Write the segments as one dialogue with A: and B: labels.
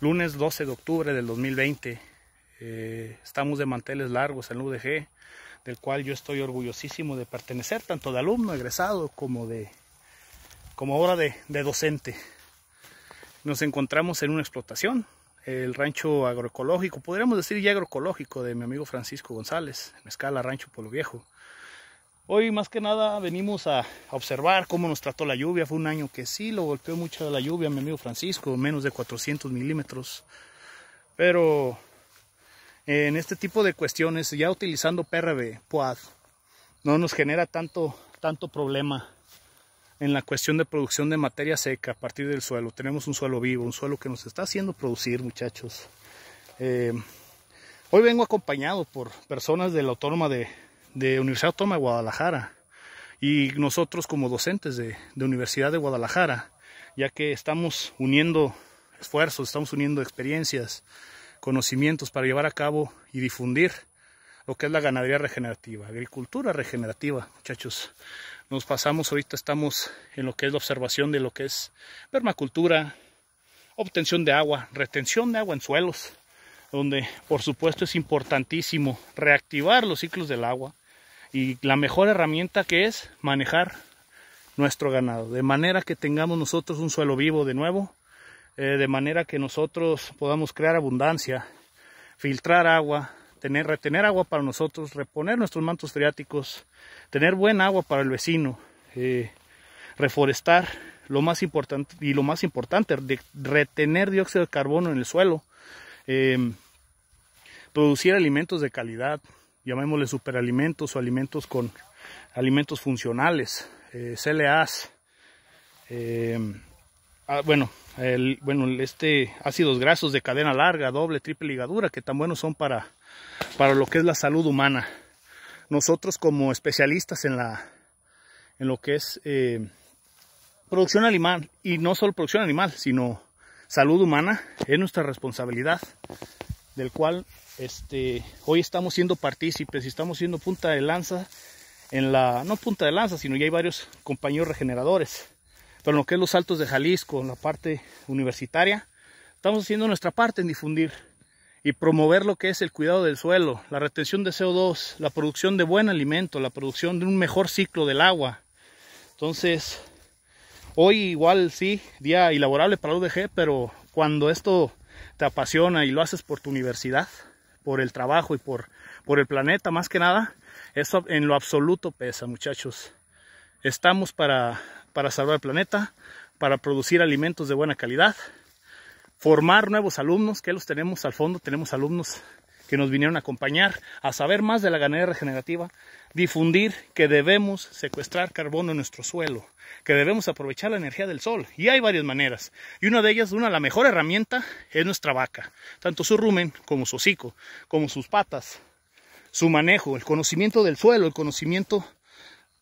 A: Lunes 12 de octubre del 2020. Eh, estamos de manteles largos en UDG, del cual yo estoy orgullosísimo de pertenecer, tanto de alumno egresado como de como ahora de, de docente. Nos encontramos en una explotación, el rancho agroecológico, podríamos decir ya agroecológico de mi amigo Francisco González, en escala rancho Polo Viejo. Hoy más que nada venimos a, observar cómo nos trató la lluvia. Fue un año que sí lo golpeó mucho la lluvia, mi amigo Francisco, menos de 400 milímetros. Pero en este tipo de cuestiones, ya utilizando PRB, PUAD, no nos genera tanto, problema en la cuestión de producción de materia seca a partir del suelo. Tenemos un suelo vivo, un suelo que nos está haciendo producir, muchachos. Eh, hoy vengo acompañado por personas de la Autónoma de de Universidad Autónoma de Guadalajara y nosotros como docentes de, Universidad de Guadalajara, ya que estamos uniendo esfuerzos, estamos uniendo experiencias, conocimientos para llevar a cabo y difundir lo que es la ganadería regenerativa, agricultura regenerativa, muchachos. Nos pasamos, ahorita estamos en lo que es la observación de lo que es permacultura, obtención de agua, retención de agua en suelos, donde por supuesto es importantísimo reactivar los ciclos del agua, y la mejor herramienta que es manejar nuestro ganado, de manera que tengamos nosotros un suelo vivo de nuevo, eh, de manera que nosotros podamos crear abundancia, filtrar agua, tener, retener agua para nosotros, reponer nuestros mantos freáticos, tener buen agua para el vecino, eh, reforestar lo más importante y lo más importante, retener dióxido de carbono en el suelo, eh, producir alimentos de calidad, llamémosle superalimentos o alimentos con alimentos funcionales, eh, CLAs, eh, ah, bueno, bueno, este ácidos grasos de cadena larga, doble, triple ligadura, que tan buenos son para, para lo que es la salud humana. Nosotros como especialistas en, la, en lo que es eh, producción animal, y no solo producción animal, sino salud humana, es nuestra responsabilidad, del cual este, hoy estamos siendo partícipes y estamos siendo punta de lanza en la, no punta de lanza, sino ya hay varios compañeros regeneradores. Pero en lo que es los altos de Jalisco, en la parte universitaria, estamos haciendo nuestra parte en difundir y promover lo que es el cuidado del suelo, la retención de CO2, la producción de buen alimento, la producción de un mejor ciclo del agua. Entonces, hoy igual sí, día laborable para la UDG, pero cuando esto te apasiona y lo haces por tu universidad, por el trabajo y por, por el planeta más que nada, eso en lo absoluto pesa, muchachos. Estamos para, para salvar el planeta, para producir alimentos de buena calidad, formar nuevos alumnos, que los tenemos al fondo, tenemos alumnos que nos vinieron a acompañar a saber más de la ganadería regenerativa, difundir que debemos secuestrar carbono en nuestro suelo, que debemos aprovechar la energía del sol. Y hay varias maneras. Y una de ellas, una la mejor herramienta, es nuestra vaca. Tanto su rumen como su hocico, como sus patas, su manejo, el conocimiento del suelo, el conocimiento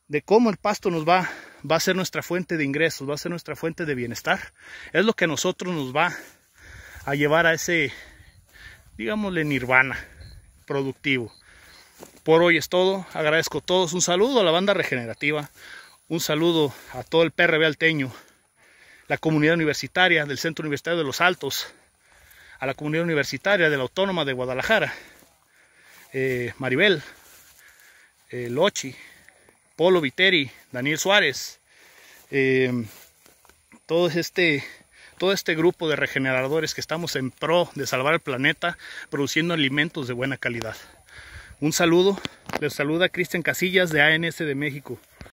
A: de cómo el pasto nos va, va a ser nuestra fuente de ingresos, va a ser nuestra fuente de bienestar. Es lo que a nosotros nos va a llevar a ese digámosle nirvana, productivo. Por hoy es todo, agradezco a todos, un saludo a la banda regenerativa, un saludo a todo el PRB alteño, la comunidad universitaria del Centro Universitario de Los Altos, a la comunidad universitaria de la Autónoma de Guadalajara, eh, Maribel, eh, Lochi, Polo Viteri, Daniel Suárez, eh, todo este todo este grupo de regeneradores que estamos en pro de salvar el planeta produciendo alimentos de buena calidad. Un saludo, les saluda Cristian Casillas de ANS de México.